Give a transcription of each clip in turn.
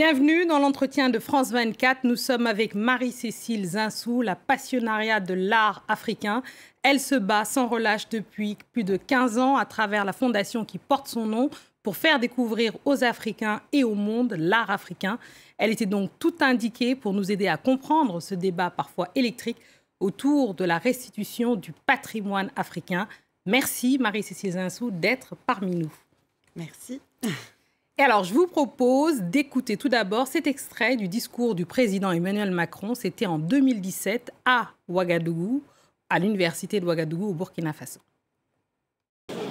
Bienvenue dans l'entretien de France 24. Nous sommes avec Marie-Cécile Zinsou, la passionnariat de l'art africain. Elle se bat sans relâche depuis plus de 15 ans à travers la fondation qui porte son nom pour faire découvrir aux Africains et au monde l'art africain. Elle était donc tout indiquée pour nous aider à comprendre ce débat parfois électrique autour de la restitution du patrimoine africain. Merci Marie-Cécile Zinsou d'être parmi nous. Merci. Et alors, je vous propose d'écouter tout d'abord cet extrait du discours du président Emmanuel Macron. C'était en 2017 à Ouagadougou, à l'université de Ouagadougou au Burkina Faso.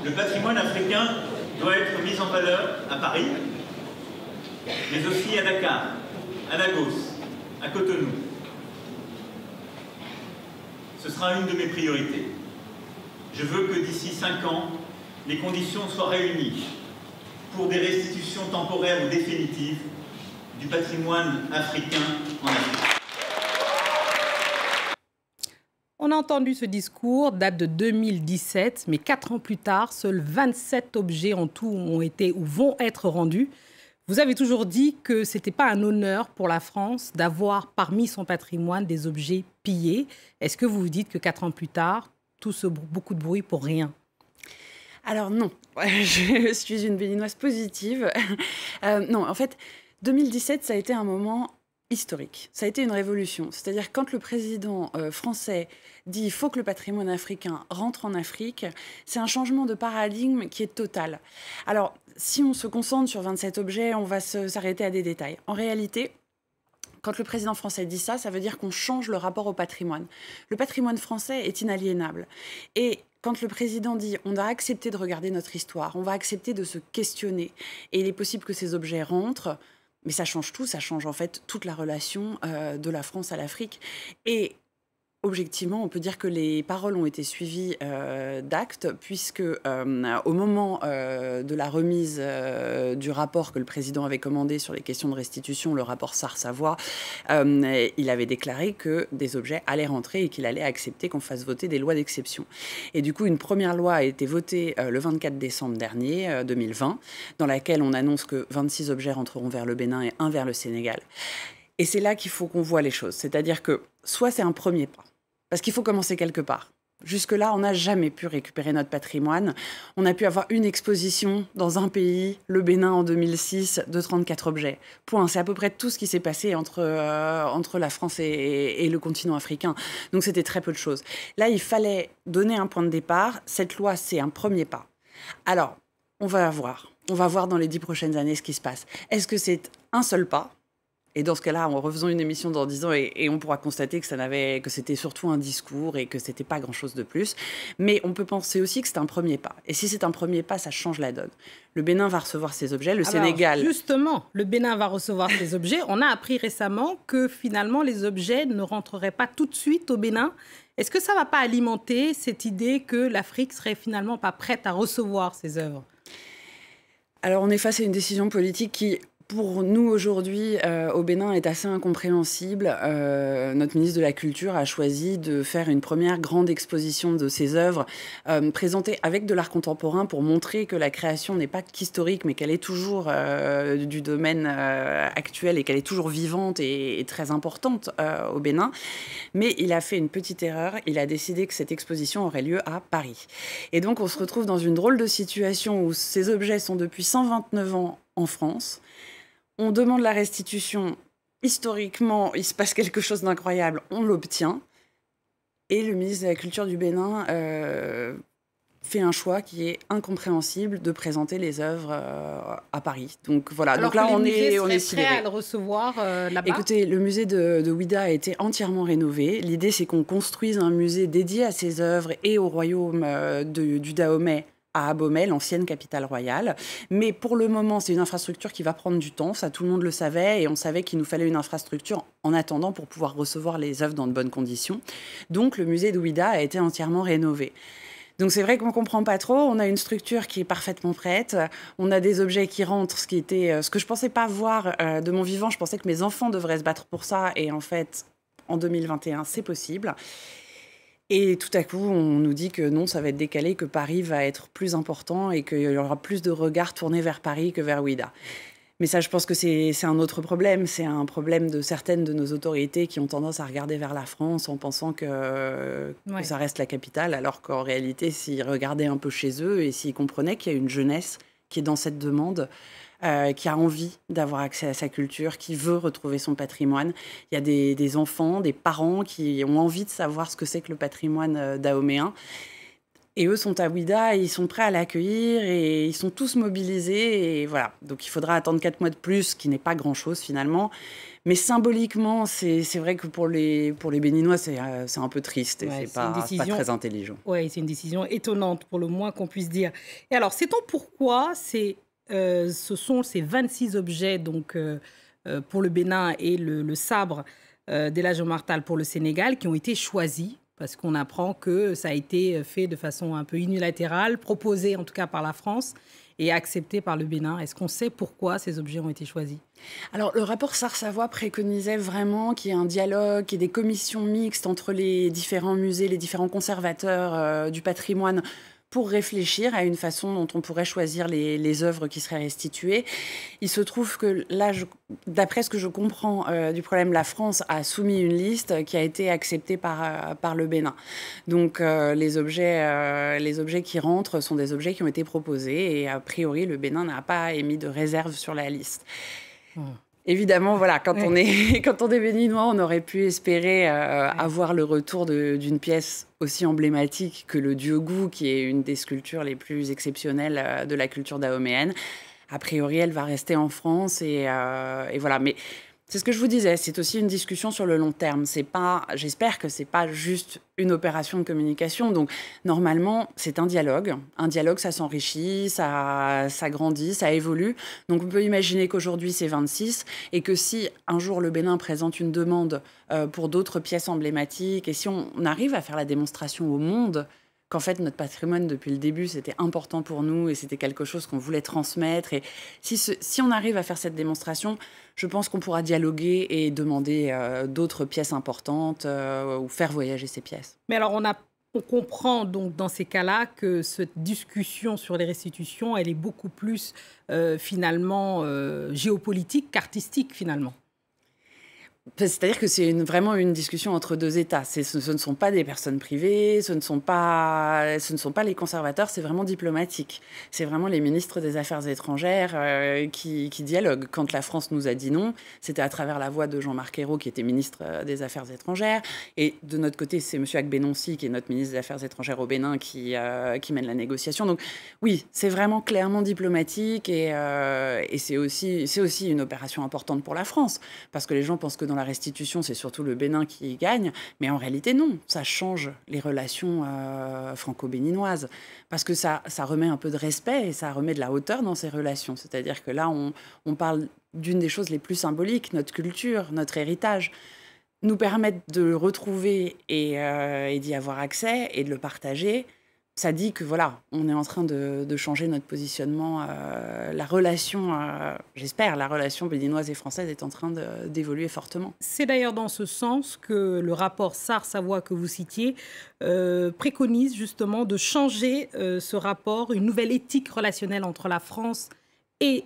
Le patrimoine africain doit être mis en valeur à Paris, mais aussi à Dakar, à Lagos, à Cotonou. Ce sera une de mes priorités. Je veux que d'ici cinq ans, les conditions soient réunies pour des restitutions temporaires ou définitives du patrimoine africain en Afrique. On a entendu ce discours, date de 2017, mais quatre ans plus tard, seuls 27 objets en tout ont été ou vont être rendus. Vous avez toujours dit que ce n'était pas un honneur pour la France d'avoir parmi son patrimoine des objets pillés. Est-ce que vous vous dites que quatre ans plus tard, tout ce beaucoup de bruit pour rien alors non, je suis une béninoise positive. Euh, non, en fait, 2017, ça a été un moment historique. Ça a été une révolution. C'est-à-dire quand le président euh, français dit il faut que le patrimoine africain rentre en Afrique, c'est un changement de paradigme qui est total. Alors, si on se concentre sur 27 objets, on va s'arrêter à des détails. En réalité, quand le président français dit ça, ça veut dire qu'on change le rapport au patrimoine. Le patrimoine français est inaliénable. Et quand le président dit on a accepté de regarder notre histoire, on va accepter de se questionner, et il est possible que ces objets rentrent, mais ça change tout, ça change en fait toute la relation euh, de la France à l'Afrique. Et objectivement, on peut dire que les paroles ont été suivies euh, d'actes, puisque euh, au moment euh, de la remise du rapport que le président avait commandé sur les questions de restitution, le rapport Sars-Savoie, il avait déclaré que des objets allaient rentrer et qu'il allait accepter qu'on fasse voter des lois d'exception. Et du coup, une première loi a été votée le 24 décembre dernier, 2020, dans laquelle on annonce que 26 objets rentreront vers le Bénin et un vers le Sénégal. Et c'est là qu'il faut qu'on voit les choses. C'est-à-dire que soit c'est un premier pas, parce qu'il faut commencer quelque part. Jusque-là, on n'a jamais pu récupérer notre patrimoine. On a pu avoir une exposition dans un pays, le Bénin en 2006, de 34 objets. Point. C'est à peu près tout ce qui s'est passé entre, euh, entre la France et, et, le continent africain. Donc c'était très peu de choses. Là, il fallait donner un point de départ. Cette loi, c'est un premier pas. Alors, on va voir. On va voir dans les dix prochaines années ce qui se passe. Est-ce que c'est un seul pas et dans ce cas-là, en refaisant une émission dans 10 ans, et, on pourra constater que ça n'avait, que c'était surtout un discours et que c'était pas grand-chose de plus. Mais on peut penser aussi que c'est un premier pas. Et si c'est un premier pas, ça change la donne. Le Bénin va recevoir ses objets, le ah bah Sénégal. justement, le Bénin va recevoir ses objets. On a appris récemment que finalement les objets ne rentreraient pas tout de suite au Bénin. Est-ce que ça ne va pas alimenter cette idée que l'Afrique serait finalement pas prête à recevoir ses œuvres alors on est face à une décision politique qui, pour nous aujourd'hui euh, au Bénin est assez incompréhensible. Euh, notre ministre de la Culture a choisi de faire une première grande exposition de ses œuvres euh, présentée avec de l'art contemporain pour montrer que la création n'est pas qu'historique mais qu'elle est toujours du domaine actuel et qu'elle est toujours vivante et, et très importante au Bénin. Mais il a fait une petite erreur. Il a décidé que cette exposition aurait lieu à Paris. Et donc on se retrouve dans une drôle de situation où ces objets sont depuis 129 ans en France on demande la restitution, historiquement, il se passe quelque chose d'incroyable, on l'obtient. Et le ministre de la Culture du Bénin euh, fait un choix qui est incompréhensible de présenter les œuvres euh, à Paris. Donc voilà, donc là on est on est prêt à le recevoir euh, Écoutez, le musée de, Ouida a été entièrement rénové. L'idée c'est qu'on construise un musée dédié à ses œuvres et au royaume du Dahomey à Abomey, l'ancienne capitale royale. Mais pour le moment, c'est une infrastructure qui va prendre du temps. Ça, tout le monde le savait et on savait qu'il nous fallait une infrastructure en attendant pour pouvoir recevoir les œuvres dans de bonnes conditions. Donc, le musée d'Ouida a été entièrement rénové. Donc c'est vrai qu'on ne comprend pas trop. On a une structure qui est parfaitement prête. On a des objets qui rentrent, ce qui était euh, ce que je ne pensais pas voir euh, de mon vivant. Je pensais que mes enfants devraient se battre pour ça. Et en fait, en 2021, c'est possible. Et tout à coup, on nous dit que non, ça va être décalé, que Paris va être plus important et qu'il y aura plus de regards tournés vers Paris que vers Ouida. Mais ça, je pense que c'est un autre problème. C'est un problème de certaines de nos autorités qui ont tendance à regarder vers la France en pensant que, ça reste la capitale, alors qu'en réalité, s'ils regardaient un peu chez eux et s'ils comprenaient qu'il y a une jeunesse qui est dans cette demande, euh, qui a envie d'avoir accès à sa culture, qui veut retrouver son patrimoine. Il y a des, enfants, des parents qui ont envie de savoir ce que c'est que le patrimoine euh, dahoméen. Et eux sont à Ouida, ils sont prêts à l'accueillir et ils sont tous mobilisés. Et voilà. Donc il faudra attendre quatre mois de plus, ce qui n'est pas grand-chose finalement. Mais symboliquement, c'est vrai que pour les, pour les Béninois, c'est euh, un peu triste et c'est pas, pas, très intelligent. Oui, c'est une décision étonnante pour le moins qu'on puisse dire. Et alors, sait-on pourquoi c'est euh, ce sont ces 26 objets donc, euh, euh, pour le Bénin et le, sabre euh, Martal pour le Sénégal qui ont été choisis parce qu'on apprend que ça a été fait de façon un peu unilatérale, proposé en tout cas par la France et accepté par le Bénin. Est-ce qu'on sait pourquoi ces objets ont été choisis alors, le rapport sars préconisait vraiment qu'il y ait un dialogue, qu'il y ait des commissions mixtes entre les différents musées, les différents conservateurs du patrimoine pour réfléchir à une façon dont on pourrait choisir les, œuvres qui seraient restituées. Il se trouve que là, d'après ce que je comprends euh, du problème, la France a soumis une liste qui a été acceptée par, euh, le Bénin. Donc euh, les, objets, les objets qui rentrent sont des objets qui ont été proposés et a priori le Bénin n'a pas émis de réserve sur la liste. Mmh évidemment, voilà, quand, on est, quand on est béninois, on aurait pu espérer euh, avoir le retour d'une pièce aussi emblématique que le Dieu qui est une des sculptures les plus exceptionnelles euh, de la culture dahoméenne. A priori, elle va rester en France et, euh, et voilà. Mais c'est ce que je vous disais, c'est aussi une discussion sur le long terme. C'est pas, j'espère que c'est pas juste une opération de communication. Donc normalement, c'est un dialogue. Un dialogue, ça s'enrichit, ça, ça grandit, ça évolue. Donc on peut imaginer qu'aujourd'hui c'est 26 et que si un jour le Bénin présente une demande euh, pour d'autres pièces emblématiques et si on arrive à faire la démonstration au monde qu'en fait notre patrimoine depuis le début c'était important pour nous et c'était quelque chose qu'on voulait transmettre. Et si, on arrive à faire cette démonstration, je pense qu'on pourra dialoguer et demander euh, d'autres pièces importantes euh, ou faire voyager ces pièces. Mais alors on a on comprend donc dans ces cas-là que cette discussion sur les restitutions, elle est beaucoup plus euh, finalement géopolitique qu'artistique finalement. C'est-à-dire que c'est vraiment une discussion entre deux États. Ce, ce, ne sont pas des personnes privées, ce ne sont pas, ce ne sont pas les conservateurs, c'est vraiment diplomatique. C'est vraiment les ministres des Affaires étrangères euh, qui, dialoguent. Quand la France nous a dit non, c'était à travers la voix de Jean-Marc Ayrault, qui était ministre euh, des Affaires étrangères. Et de notre côté, c'est M. Agbenonci, qui est notre ministre des Affaires étrangères au Bénin, qui, euh, qui mène la négociation. Donc oui, c'est vraiment clairement diplomatique et, c'est aussi, aussi une opération importante pour la France. Parce que les gens pensent que dans la restitution, c'est surtout le Bénin qui gagne. Mais en réalité, non, ça change les relations euh, franco-béninoises. Parce que ça, remet un peu de respect et ça remet de la hauteur dans ces relations. C'est-à-dire que là, on, parle d'une des choses les plus symboliques, notre culture, notre héritage nous permettent de le retrouver et euh, d'y avoir accès et de le partager, ça dit que voilà, on est en train de, changer notre positionnement. Euh, la relation, euh, j'espère, la relation béninoise et française est en train d'évoluer fortement. C'est d'ailleurs dans ce sens que le rapport SAR-Savoie que vous citiez euh, préconise justement de changer ce rapport, une nouvelle éthique relationnelle entre la France et,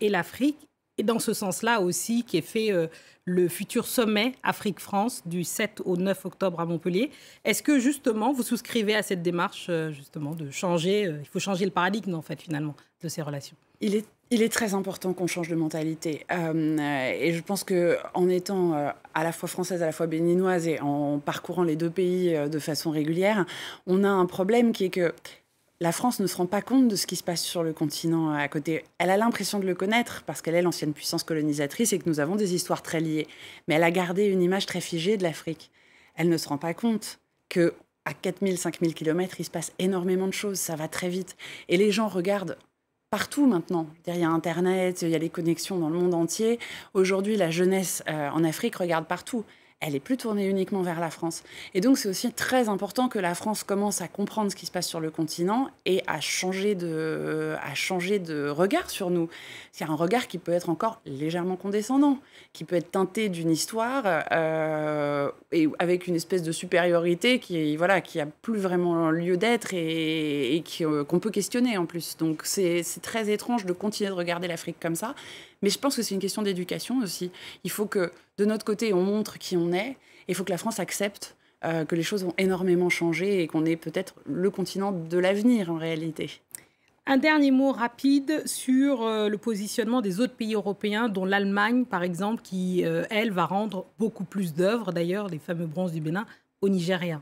et l'Afrique et dans ce sens-là aussi, qui est fait euh, le futur sommet Afrique-France du 7 au 9 octobre à Montpellier. Est-ce que justement, vous souscrivez à cette démarche, euh, justement, de changer, euh, il faut changer le paradigme, en fait, finalement, de ces relations il est, il est très important qu'on change de mentalité. et je pense que en étant à la fois française, à la fois béninoise et en parcourant les deux pays de façon régulière, on a un problème qui est que la France ne se rend pas compte de ce qui se passe sur le continent à côté. Elle a l'impression de le connaître parce qu'elle est l'ancienne puissance colonisatrice et que nous avons des histoires très liées. Mais elle a gardé une image très figée de l'Afrique. Elle ne se rend pas compte que à 4000, 5000 km, il se passe énormément de choses, ça va très vite. Et les gens regardent partout maintenant. Il y a Internet, il y a les connexions dans le monde entier. Aujourd'hui, la jeunesse euh, en Afrique regarde partout elle est plus tournée uniquement vers la France. Et donc c'est aussi très important que la France commence à comprendre ce qui se passe sur le continent et à changer de, à changer de regard sur nous. C'est un regard qui peut être encore légèrement condescendant, qui peut être teinté d'une histoire euh, et avec une espèce de supériorité qui voilà qui a plus vraiment lieu d'être et, euh, qu'on peut questionner en plus. Donc c'est très étrange de continuer de regarder l'Afrique comme ça. Mais je pense que c'est une question d'éducation aussi. Il faut que, de notre côté, on montre qui on est. il faut que la France accepte euh, que les choses ont énormément changé et qu'on est peut-être le continent de l'avenir en réalité. Un dernier mot rapide sur euh, le positionnement des autres pays européens, dont l'Allemagne, par exemple, qui, euh, elle, va rendre beaucoup plus d'œuvres, d'ailleurs, les fameux bronzes du Bénin, au nigeria.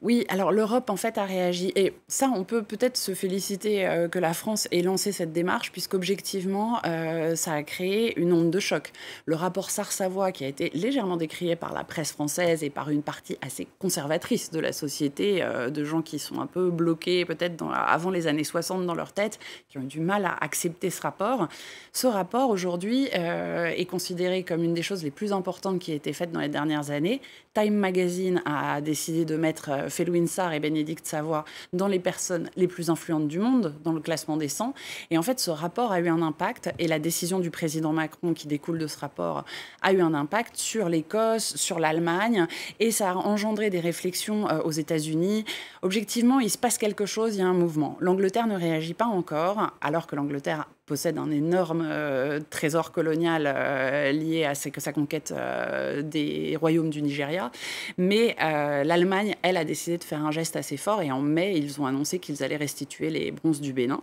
Oui, alors l'Europe en fait a réagi et ça on peut peut-être se féliciter euh, que la France ait lancé cette démarche puisqu'objectivement euh, ça a créé une onde de choc. Le rapport sars qui a été légèrement décrié par la presse française et par une partie assez conservatrice de la société, euh, de gens qui sont un peu bloqués peut-être avant les années 60 dans leur tête, qui ont eu du mal à accepter ce rapport. Ce rapport aujourd'hui est considéré comme une des choses les plus importantes qui a été faite dans les dernières années. Time Magazine a décidé de mettre euh, Felwin Sarr et Bénédicte Savoie dans les personnes les plus influentes du monde, dans le classement des 100. Et en fait, ce rapport a eu un impact et la décision du président Macron qui découle de ce rapport a eu un impact sur l'Écosse, sur l'Allemagne et ça a engendré des réflexions euh, aux États-Unis. Objectivement, il se passe quelque chose, il y a un mouvement. L'Angleterre ne réagit pas encore alors que l'Angleterre possède un énorme euh, trésor colonial euh, lié à sa conquête euh, des royaumes du Nigeria. Mais l'Allemagne, elle, a décidé de faire un geste assez fort et en mai, ils ont annoncé qu'ils allaient restituer les bronzes du Bénin.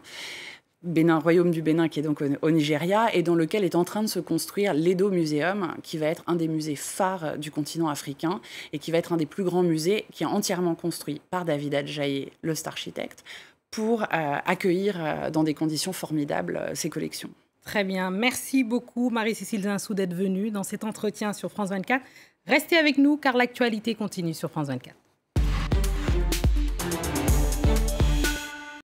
Bénin, royaume du Bénin qui est donc au Nigeria et dans lequel est en train de se construire l'Edo Museum qui va être un des musées phares du continent africain et qui va être un des plus grands musées qui est entièrement construit par David Adjaye, le star architecte, pour euh, accueillir euh, dans des conditions formidables euh, ces collections. Très bien. Merci beaucoup, Marie-Cécile Zinsou, d'être venue dans cet entretien sur France 24. Restez avec nous car l'actualité continue sur France 24.